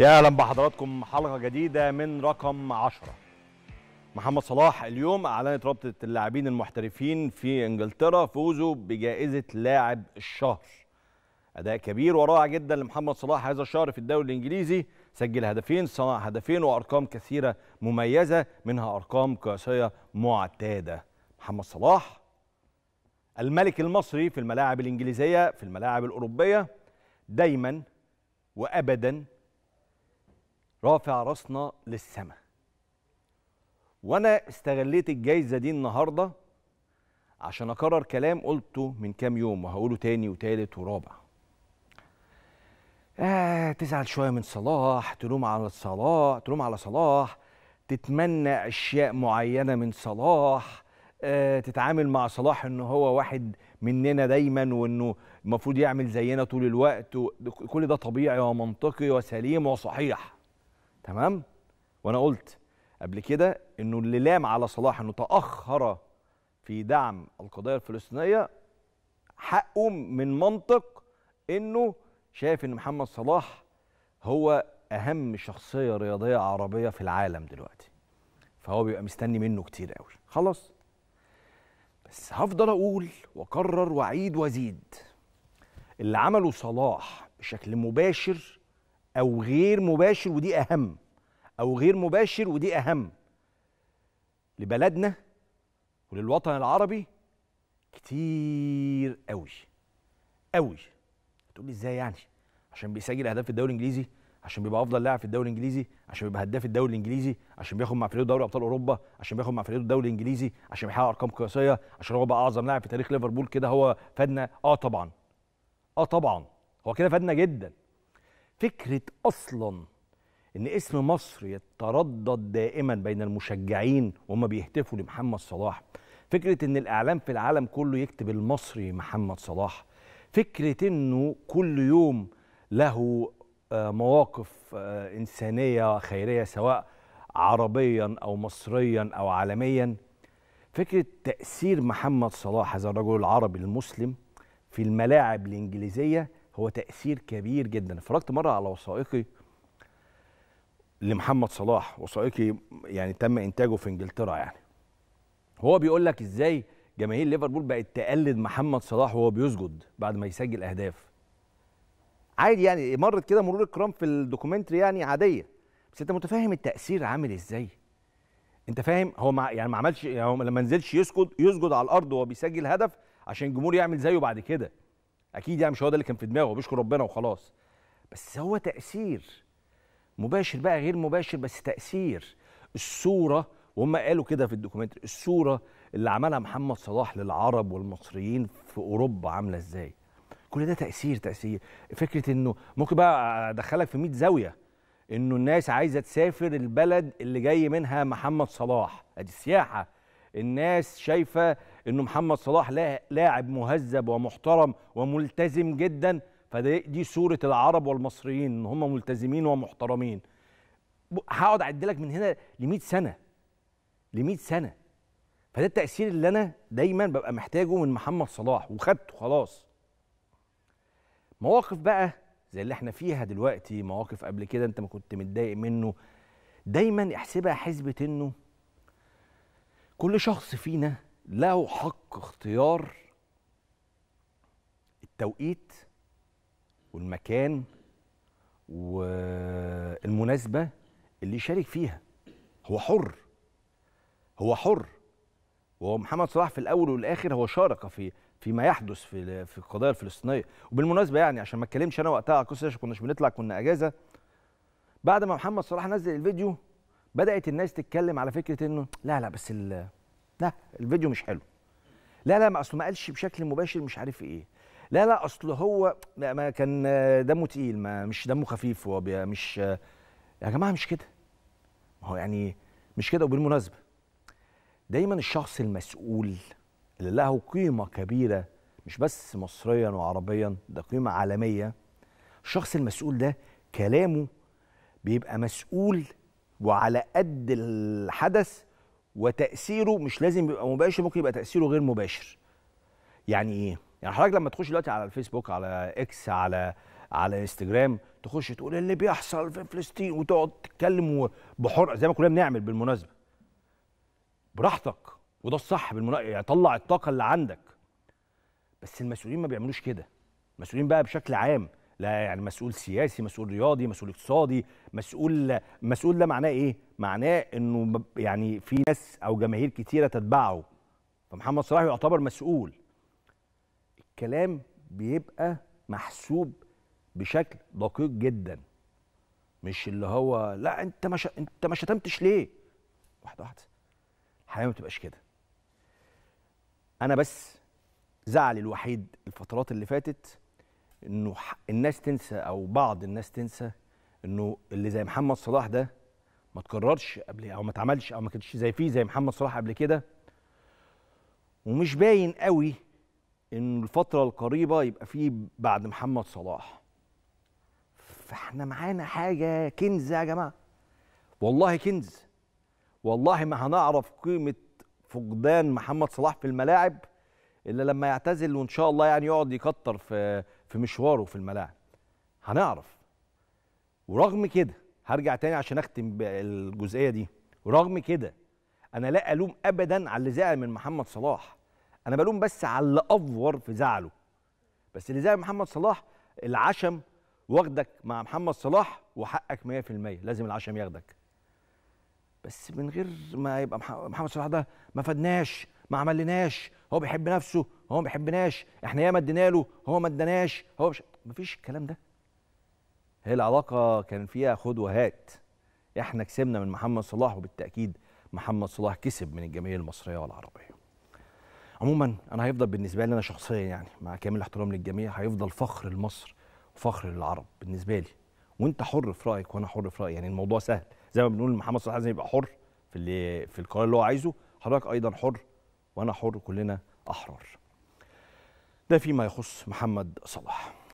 يا اهلا بحضراتكم حلقه جديده من رقم 10 محمد صلاح اليوم اعلنت رابطه اللاعبين المحترفين في انجلترا فوزه بجائزه لاعب الشهر اداء كبير ورائع جدا لمحمد صلاح هذا الشهر في الدوري الانجليزي سجل هدفين صنع هدفين وارقام كثيره مميزه منها ارقام قياسيه معتاده محمد صلاح الملك المصري في الملاعب الانجليزيه في الملاعب الاوروبيه دايما وابدا رافع راسنا للسماء وانا استغليت الجايزه دي النهارده عشان اكرر كلام قلته من كام يوم وهقوله تاني وتالت ورابع آه تزعل شويه من صلاح تلوم على صلاح تلوم على صلاح تتمنى اشياء معينه من صلاح آه تتعامل مع صلاح ان هو واحد مننا دايما وانه المفروض يعمل زينا طول الوقت كل ده طبيعي ومنطقي وسليم وصحيح تمام وانا قلت قبل كده انه اللي لام على صلاح انه تاخر في دعم القضيه الفلسطينيه حقه من منطق انه شايف ان محمد صلاح هو اهم شخصيه رياضيه عربيه في العالم دلوقتي فهو بيبقى مستني منه كتير قوي خلاص بس هفضل اقول واكرر واعيد وازيد اللي عمله صلاح بشكل مباشر او غير مباشر ودي اهم او غير مباشر ودي اهم لبلدنا وللوطن العربي كتير قوي قوي هتقولي ازاي يعني عشان بيسجل اهداف في الدوري الانجليزي عشان بيبقى افضل لاعب في الدوري الانجليزي عشان بيبقى هداف الدوري الانجليزي عشان بياخد مع فريقه دوري ابطال اوروبا عشان بياخد مع فريقه الدوري الانجليزي عشان بيحقق ارقام قياسيه عشان هو بقى اعظم لاعب في تاريخ ليفربول كده هو فادنا اه طبعا اه طبعا هو كده فادنا جدا فكره اصلا ان اسم مصر يتردد دائما بين المشجعين وهم بيهتفوا لمحمد صلاح فكره ان الاعلام في العالم كله يكتب المصري محمد صلاح فكره انه كل يوم له آه، مواقف آه، انسانيه خيريه سواء عربيا او مصريا او عالميا فكره تاثير محمد صلاح هذا الرجل العربي المسلم في الملاعب الانجليزيه هو تاثير كبير جدا اتفرجت مره على وثائقي لمحمد صلاح وثائقي يعني تم انتاجه في انجلترا يعني هو بيقول لك ازاي جماهير ليفربول بقت تقلد محمد صلاح وهو بيسجد بعد ما يسجل اهداف عادي يعني مرت كده مرور الكرام في الدوكيومنتري يعني عاديه بس انت متفاهم التاثير عامل ازاي انت فاهم هو ما يعني ما عملش يعني لما نزلش يسجد يسجد على الارض وهو بيسجل هدف عشان الجمهور يعمل زيه بعد كده اكيد يعني مش هو ده اللي كان في دماغه بيشكر ربنا وخلاص بس هو تاثير مباشر بقى غير مباشر بس تاثير الصوره وهم قالوا كده في الدوكيومنتري الصوره اللي عملها محمد صلاح للعرب والمصريين في اوروبا عامله ازاي كل ده تاثير تاثير فكره انه ممكن بقى ادخلك في 100 زاويه انه الناس عايزه تسافر البلد اللي جاي منها محمد صلاح ادي السياحه الناس شايفه انه محمد صلاح لاعب مهذب ومحترم وملتزم جدا فدي صوره العرب والمصريين ان هم ملتزمين ومحترمين هقعد اعد لك من هنا ل 100 سنه ل 100 سنه فده التاثير اللي انا دايما ببقى محتاجه من محمد صلاح وخدته خلاص مواقف بقى زي اللي احنا فيها دلوقتي مواقف قبل كده انت ما كنت متضايق منه دايما احسبها حسبه انه كل شخص فينا له حق اختيار التوقيت والمكان والمناسبه اللي يشارك فيها هو حر هو حر وهو محمد صلاح في الاول والاخر هو شارك في فيما يحدث في في القضايا الفلسطينيه وبالمناسبه يعني عشان ما اتكلمش انا وقتها على القصه عشان كناش بنطلع كنا اجازه بعد ما محمد صلاح نزل الفيديو بدات الناس تتكلم على فكره انه لا لا بس لا الفيديو مش حلو لا لا ما اصله ما قالش بشكل مباشر مش عارف ايه لا لا اصل هو ما كان دمه تقيل ما مش دمه خفيف هو مش يا جماعه مش كده ما هو يعني مش كده وبالمناسبه دايما الشخص المسؤول اللي له قيمه كبيره مش بس مصريا وعربيا ده قيمه عالميه الشخص المسؤول ده كلامه بيبقى مسؤول وعلى قد الحدث وتاثيره مش لازم يبقى مباشر ممكن يبقى تاثيره غير مباشر يعني ايه يعني حضرتك لما تخش دلوقتي على الفيسبوك على اكس على على انستجرام تخش تقول اللي بيحصل في فلسطين وتقعد تتكلم بحرقه زي ما كلنا بنعمل بالمناسبه براحتك وده الصح بالمناسبه يعني طلع الطاقه اللي عندك بس المسؤولين ما بيعملوش كده المسؤولين بقى بشكل عام لا يعني مسؤول سياسي مسؤول رياضي مسؤول اقتصادي مسؤول مسؤول ده معناه ايه معناه انه يعني في ناس او جماهير كتيره تتبعه فمحمد صلاح يعتبر مسؤول الكلام بيبقى محسوب بشكل دقيق جدا مش اللي هو لا انت ما انت ما شتمتش ليه واحده واحده الحياه ما بتبقاش كده انا بس زعلي الوحيد الفترات اللي فاتت انه الناس تنسى او بعض الناس تنسى انه اللي زي محمد صلاح ده ما تكررش قبل او ما اتعملش او ما كانش زي فيه زي محمد صلاح قبل كده ومش باين قوي ان الفتره القريبه يبقى فيه بعد محمد صلاح فاحنا معانا حاجه كنز يا جماعه والله كنز والله ما هنعرف قيمه فقدان محمد صلاح في الملاعب الا لما يعتزل وان شاء الله يعني يقعد يكتر في في مشواره في الملاعب هنعرف ورغم كده هرجع تاني عشان اختم الجزئيه دي ورغم كده انا لا الوم ابدا على اللي زعل من محمد صلاح انا بلوم بس على اللي افور في زعله بس اللي زعل محمد صلاح العشم واخدك مع محمد صلاح وحقك 100% لازم العشم ياخدك بس من غير ما يبقى محمد صلاح ده ما فادناش ما عملناش هو بيحب نفسه هو ما بيحبناش احنا ياما ادينا له هو ما اداناش هو مش مفيش الكلام ده هي العلاقه كان فيها خد وهات احنا كسبنا من محمد صلاح وبالتاكيد محمد صلاح كسب من الجماهير المصريه والعربيه عموما انا هيفضل بالنسبه لي انا شخصيا يعني مع كامل احترام للجميع هيفضل فخر لمصر وفخر للعرب بالنسبه لي وانت حر في رايك وانا حر في رايي يعني الموضوع سهل زي ما بنقول محمد صلاح لازم يبقى حر في اللي في القرار اللي هو عايزه حضرتك ايضا حر وانا حر كلنا احرار ده فيما يخص محمد صلاح